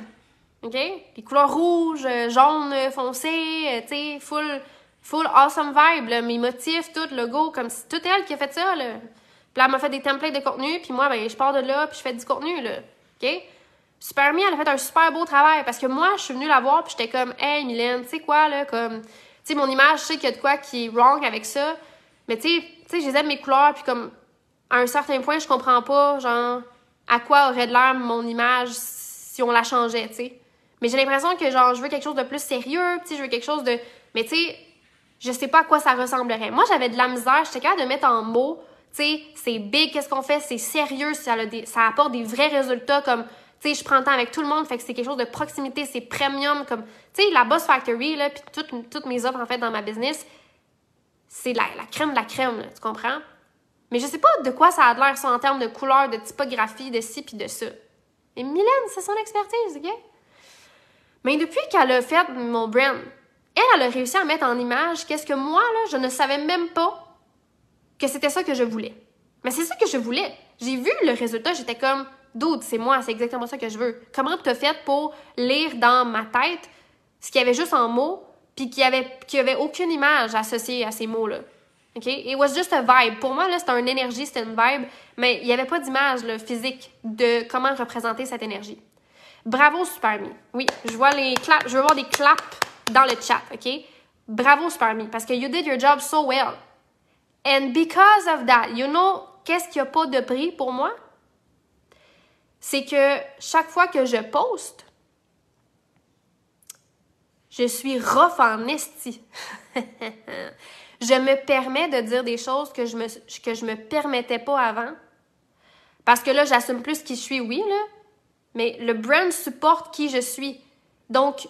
OK? Les couleurs rouges, euh, jaunes, foncées, euh, tu sais, full full awesome vibe, mes motifs, tout, le go, comme si toute elle qui a fait ça, là. Puis elle m'a fait des templates de contenu, puis moi, ben, je pars de là, puis je fais du contenu, là. OK? Super elle a fait un super beau travail, parce que moi, je suis venue la voir, puis j'étais comme, hey, Mylène, tu sais quoi, là, comme, tu sais, mon image, je sais qu'il y a de quoi qui est wrong avec ça, mais tu sais, je les aime mes couleurs, puis comme, à un certain point, je comprends pas, genre, à quoi aurait de l'air mon image si on la changeait, tu sais. Mais j'ai l'impression que, genre, je veux quelque chose de plus sérieux, tu je veux quelque chose de. Mais tu sais, je sais pas à quoi ça ressemblerait. Moi, j'avais de la misère, j'étais capable de mettre en mots, tu sais, c'est big, qu'est-ce qu'on fait, c'est sérieux, ça, apporte des vrais résultats comme tu sais, je prends le temps avec tout le monde, fait que c'est quelque chose de proximité, c'est premium, comme, tu sais, la Boss Factory, là, puis toutes, mes offres, en fait, dans ma business, c'est la, crème de la crème, là, tu comprends? Mais je sais pas de quoi ça a l'air, ça, en termes de couleur, de typographie, de ci, puis de ça. Mais Mylène, c'est son expertise, OK? Mais depuis qu'elle a fait mon brand, elle, elle a réussi à mettre en image qu'est-ce que moi, là, je ne savais même pas que c'était ça que je voulais. Mais c'est ça que je voulais. J'ai vu le résultat, j'étais comme, doute, c'est moi, c'est exactement ça que je veux. Comment tu as fait pour lire dans ma tête ce qu'il y avait juste en mots, puis qu'il n'y avait, aucune image associée à ces mots-là? OK? It was just a vibe. Pour moi, là, c'était une énergie, c'était une vibe, mais il n'y avait pas d'image physique de comment représenter cette énergie. Bravo, Supermi. Oui, je vois les claps. Je veux voir des claps dans le chat, OK? Bravo, Sparmy, parce que you did your job so well. And because of that, you know, qu'est-ce qui a pas de prix pour moi? C'est que chaque fois que je poste, je suis rough en esti. je me permets de dire des choses que je me, que je me permettais pas avant. Parce que là, j'assume plus qui je suis, oui, là. Mais le brand supporte qui je suis. Donc,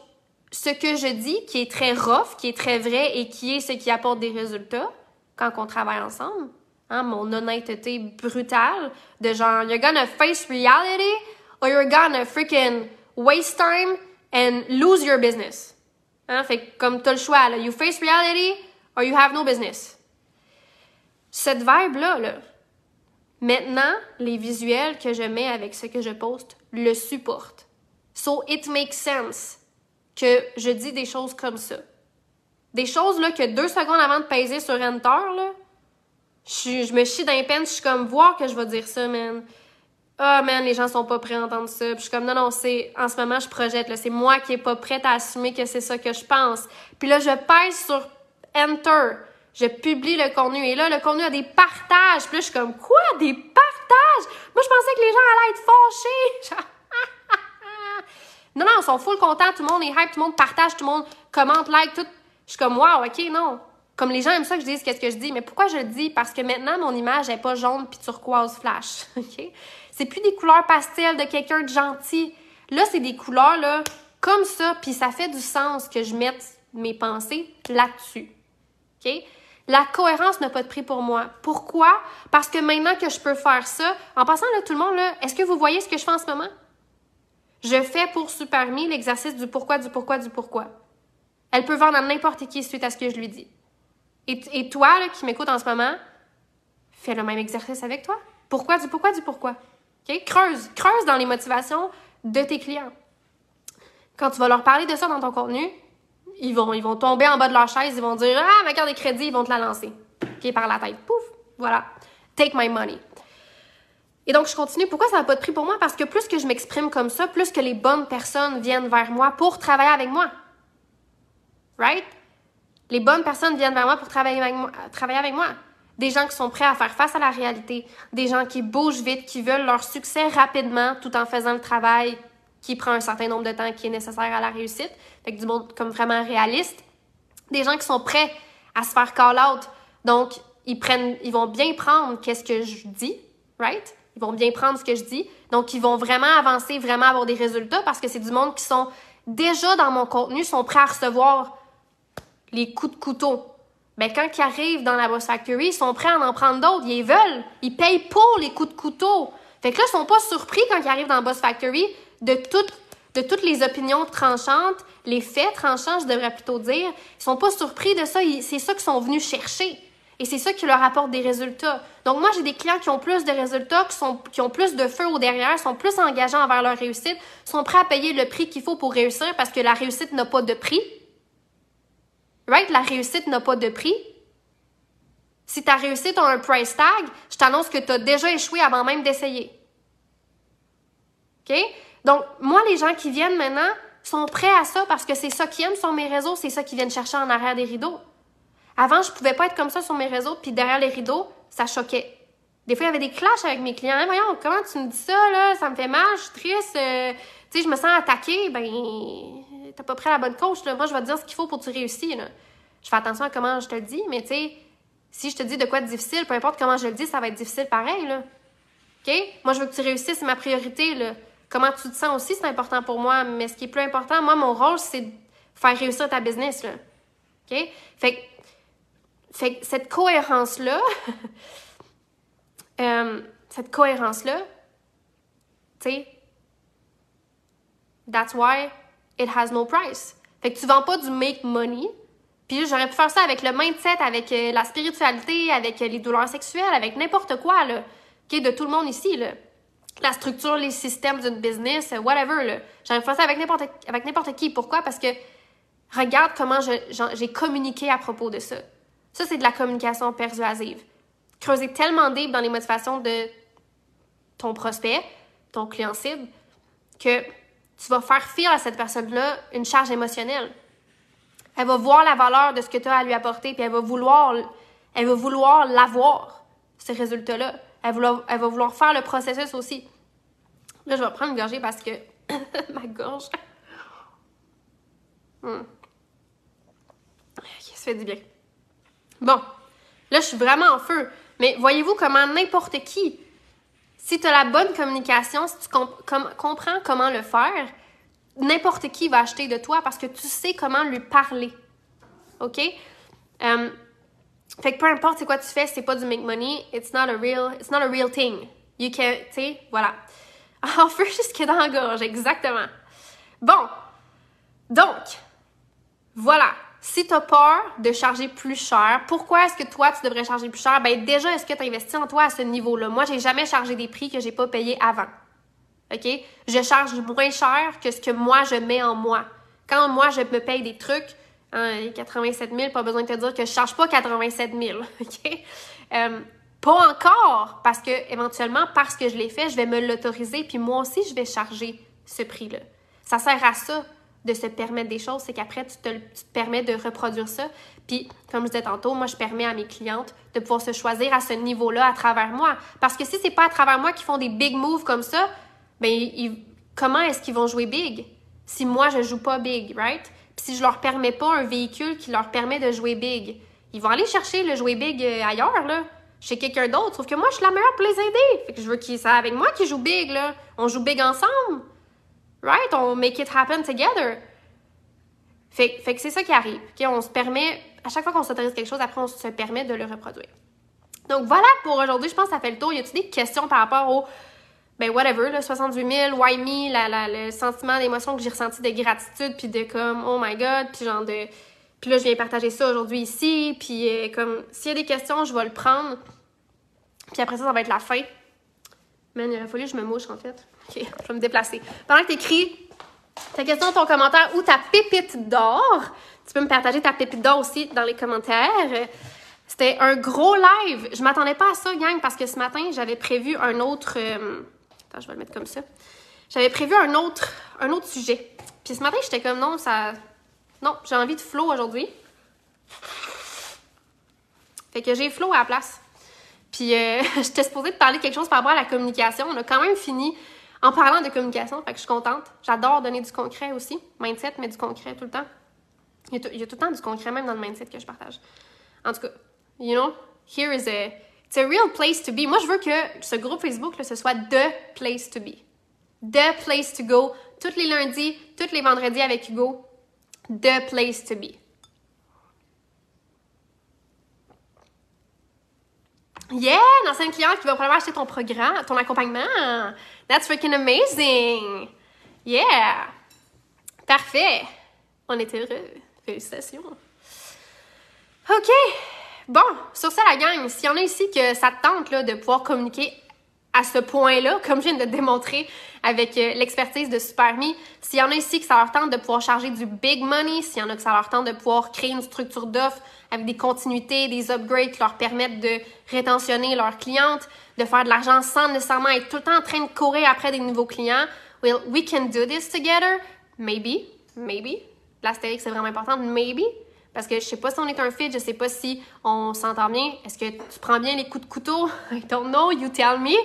ce que je dis, qui est très rough, qui est très vrai et qui est ce qui apporte des résultats quand on travaille ensemble. Hein, mon honnêteté brutale de genre, you're gonna face reality or you're gonna freaking waste time and lose your business. Hein, fait que comme t'as le choix, là, you face reality or you have no business. Cette vibe-là, là, maintenant, les visuels que je mets avec ce que je poste le supportent. So it makes sense que je dis des choses comme ça. Des choses là, que deux secondes avant de peser sur Enter, là, je, me chie d'un peine, je suis comme voir que je vais dire ça, man. Ah, oh, man, les gens sont pas prêts à entendre ça. Puis je suis comme, non, non, c'est, en ce moment, je projette, C'est moi qui est pas prête à assumer que c'est ça que je pense. Puis là, je pèse sur Enter. Je publie le contenu. Et là, le contenu a des partages. Puis là, je suis comme, quoi? Des partages? Moi, je pensais que les gens allaient être fâchés. Non, non, ils sont full contents, tout le monde est hype, tout le monde partage, tout le monde commente, like, tout. Je suis comme, wow, OK, non. Comme les gens aiment ça que je dise qu'est-ce que je dis, mais pourquoi je le dis? Parce que maintenant, mon image n'est pas jaune puis turquoise flash, OK? C'est plus des couleurs pastel de quelqu'un de gentil. Là, c'est des couleurs, là, comme ça, puis ça fait du sens que je mette mes pensées là-dessus, OK? La cohérence n'a pas de prix pour moi. Pourquoi? Parce que maintenant que je peux faire ça, en passant, là, tout le monde, là, est-ce que vous voyez ce que je fais en ce moment? Je fais pour parmi l'exercice du pourquoi, du pourquoi, du pourquoi. Elle peut vendre à n'importe qui suite à ce que je lui dis. Et, toi, là, qui m'écoutes en ce moment, fais le même exercice avec toi. Pourquoi, du pourquoi, du pourquoi. Okay? Creuse, creuse dans les motivations de tes clients. Quand tu vas leur parler de ça dans ton contenu, ils vont, ils vont tomber en bas de leur chaise, ils vont dire Ah, ma carte de crédit, ils vont te la lancer. par la tête. Pouf, voilà. Take my money. Et donc, je continue. Pourquoi ça n'a pas de prix pour moi? Parce que plus que je m'exprime comme ça, plus que les bonnes personnes viennent vers moi pour travailler avec moi. Right? Les bonnes personnes viennent vers moi pour travailler avec moi. Travailler avec moi. Des gens qui sont prêts à faire face à la réalité. Des gens qui bougent vite, qui veulent leur succès rapidement tout en faisant le travail qui prend un certain nombre de temps qui est nécessaire à la réussite. Fait que du monde comme vraiment réaliste. Des gens qui sont prêts à se faire call out. Donc, ils prennent, ils vont bien prendre qu'est-ce que je dis, right? ils vont bien prendre ce que je dis. Donc, ils vont vraiment avancer, vraiment avoir des résultats parce que c'est du monde qui sont déjà dans mon contenu, sont prêts à recevoir les coups de couteau. Mais quand ils arrivent dans la Boss Factory, ils sont prêts à en prendre d'autres. Ils veulent. Ils payent pour les coups de couteau. Fait que là, ils sont pas surpris quand ils arrivent dans la Boss Factory de toutes de toutes les opinions tranchantes, les faits tranchants, je devrais plutôt dire, ils sont pas surpris de ça, c'est ça qu'ils sont venus chercher. Et c'est ça qui leur apporte des résultats. Donc moi, j'ai des clients qui ont plus de résultats, qui, sont, qui ont plus de feu au derrière, sont plus engageants envers leur réussite, sont prêts à payer le prix qu'il faut pour réussir parce que la réussite n'a pas de prix. Right? La réussite n'a pas de prix. Si ta réussite a un price tag, je t'annonce que tu as déjà échoué avant même d'essayer. OK? Donc, moi, les gens qui viennent maintenant sont prêts à ça parce que c'est ça qu'ils aiment sur mes réseaux, c'est ça qu'ils viennent chercher en arrière des rideaux. Avant, je pouvais pas être comme ça sur mes réseaux, puis derrière les rideaux, ça choquait. Des fois, il y avait des clashs avec mes clients. Hein, voyons, comment tu me dis ça, là? Ça me fait mal, je suis triste. Euh, tu sais, je me sens attaquée. Ben, t'as pas pris la bonne coach, Moi, je vais te dire ce qu'il faut pour que tu réussisses, Je fais attention à comment je te le dis, mais tu sais, si je te dis de quoi être difficile, peu importe comment je le dis, ça va être difficile pareil, OK? Moi, je veux que tu réussisses, c'est ma priorité, Comment tu te sens aussi, c'est important pour moi. Mais ce qui est plus important, moi, mon rôle, c'est de faire réussir ta business, OK? Fait que fait cette cohérence-là, euh, cette cohérence-là, tu sais, that's why it has no price. Fait que tu vends pas du make money. Puis j'aurais pu faire ça avec le mindset, avec euh, la spiritualité, avec euh, les douleurs sexuelles, avec n'importe quoi, là, qui est de tout le monde ici, là. La structure, les systèmes d'une business, whatever, là. J'aurais pu faire ça avec n'importe, avec n'importe qui. Pourquoi? Parce que regarde comment j'ai communiqué à propos de ça. Ça, c'est de la communication persuasive. Creuser tellement deep dans les motivations de ton prospect, ton client cible, que tu vas faire fuir à cette personne-là une charge émotionnelle. Elle va voir la valeur de ce que tu as à lui apporter, puis elle va vouloir, elle va vouloir l'avoir, ces résultats-là. Elle, elle, va vouloir faire le processus aussi. Là, je vais prendre une gorgée parce que ma gorge. hmm. fait du bien. Bon, là, je suis vraiment en feu. Mais voyez-vous comment n'importe qui, si tu as la bonne communication, si tu comprends comment le faire, n'importe qui va acheter de toi parce que tu sais comment lui parler. OK? Hum, fait que peu importe c'est quoi tu fais, c'est pas du make money, it's not a real, it's not a real thing. You can, tu sais, voilà. En feu jusque dans la gorge, exactement. Bon. Donc, voilà. Si tu as peur de charger plus cher, pourquoi est-ce que toi, tu devrais charger plus cher? Ben déjà, est-ce que tu investis en toi à ce niveau-là? Moi, j'ai jamais chargé des prix que j'ai pas payés avant. OK? Je charge moins cher que ce que moi, je mets en moi. Quand moi, je me paye des trucs, 87 hein, 000, pas besoin de te dire que je charge pas 87 000. OK? Euh, pas encore, parce que éventuellement, parce que je l'ai fait, je vais me l'autoriser, puis moi aussi, je vais charger ce prix-là. Ça sert à ça, de se permettre des choses, c'est qu'après, tu te, permets de reproduire ça. Puis, comme je disais tantôt, moi, je permets à mes clientes de pouvoir se choisir à ce niveau-là à travers moi. Parce que si c'est pas à travers moi qu'ils font des big moves comme ça, ben, comment est-ce qu'ils vont jouer big? Si moi, je joue pas big, right? Puis si je leur permets pas un véhicule qui leur permet de jouer big, ils vont aller chercher le jouer big euh, ailleurs, là chez quelqu'un d'autre. Sauf que moi, je suis la meilleure pour les aider. Fait que je veux qu'ils ça avec moi qu'ils jouent big, là. On joue big ensemble. Right? On make it happen together. Fait, que c'est ça qui arrive. On se permet, à chaque fois qu'on s'autorise quelque chose, après, on se permet de le reproduire. Donc voilà pour aujourd'hui. Je pense que ça fait le tour. Y a-t-il des questions par rapport au ben whatever, le 68 000, why me, le sentiment d'émotion que j'ai ressenti de gratitude, puis de comme, oh my god, puis genre de... Puis là, je viens partager ça aujourd'hui ici, puis euh, comme, s'il y a des questions, je vais le prendre. Puis après ça, ça va être la fin. Man, il aurait fallu que je me mouche, en fait. OK, je vais me déplacer. Pendant que tu écris ta question, ton commentaire ou ta pépite d'or, tu peux me partager ta pépite d'or aussi dans les commentaires. C'était un gros live. Je m'attendais pas à ça, gang, parce que ce matin, j'avais prévu un autre... Euh, attends, je vais le mettre comme ça. J'avais prévu un autre, un autre sujet. Puis ce matin, j'étais comme, non, ça... Non, j'ai envie de flow aujourd'hui. Fait que j'ai flow à la place. Puis euh, j'étais supposée de parler quelque chose par rapport à la communication. On a quand même fini en parlant de communication, fait que je suis contente. J'adore donner du concret aussi. Mindset, mais du concret tout le temps. Il y, a tout le temps du concret, même dans le mindset que je partage. En tout cas, you know, here is a... It's a real place to be. Moi, je veux que ce groupe Facebook, là, ce soit the place to be. The place to go. Tous les lundis, tous les vendredis avec Hugo. The place to be. Yeah, une ancienne client qui va probablement acheter ton programme, ton accompagnement. That's freaking amazing. Yeah. Parfait. On est heureux. Félicitations. OK. Bon, sur ça, la gang, s'il y en a ici que ça tente de pouvoir communiquer à ce point-là, comme je viens de le démontrer avec euh, l'expertise de SuperMe, s'il y en a ici que ça leur tente de pouvoir charger du big money, s'il y en a que ça leur tente de pouvoir créer une structure d'offres avec des continuités, des upgrades qui leur permettent de rétentionner leurs clientes, de faire de l'argent sans nécessairement être tout le temps en train de courir après des nouveaux clients, well, we can do this together, maybe, maybe. L'astérix, c'est vraiment important, maybe. Parce que je sais pas si on est un fit, je sais pas si on s'entend bien. Est-ce que tu prends bien les coups de couteau? I don't know, you tell me.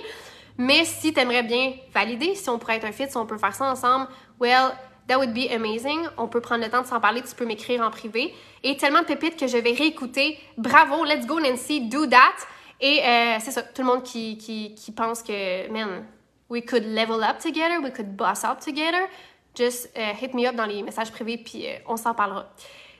Mais si tu aimerais bien valider, si on pourrait être un fit, si on peut faire ça ensemble, well, that would be amazing. On peut prendre le temps de s'en parler, tu peux m'écrire en privé. Et tellement de pépites que je vais réécouter. Bravo, let's go Nancy, do that. Et euh, c'est ça, tout le monde qui, qui, pense que, man, we could level up together, we could boss up together, just euh, hit me up dans les messages privés, puis euh, on s'en parlera.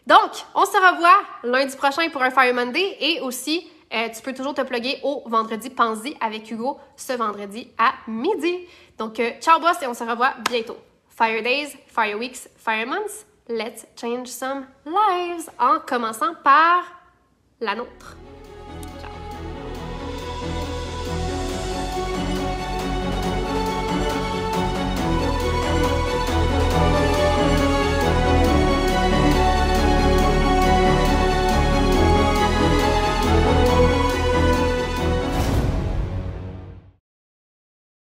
Donc, on se revoit lundi prochain pour un Fire Monday et aussi, euh, tu peux toujours te plugger au vendredi Pansy avec Hugo ce vendredi à midi. Donc, euh, ciao boss et on se revoit bientôt. Fire Days, Fire Weeks, Fire Months, let's change some lives en commençant par la nôtre.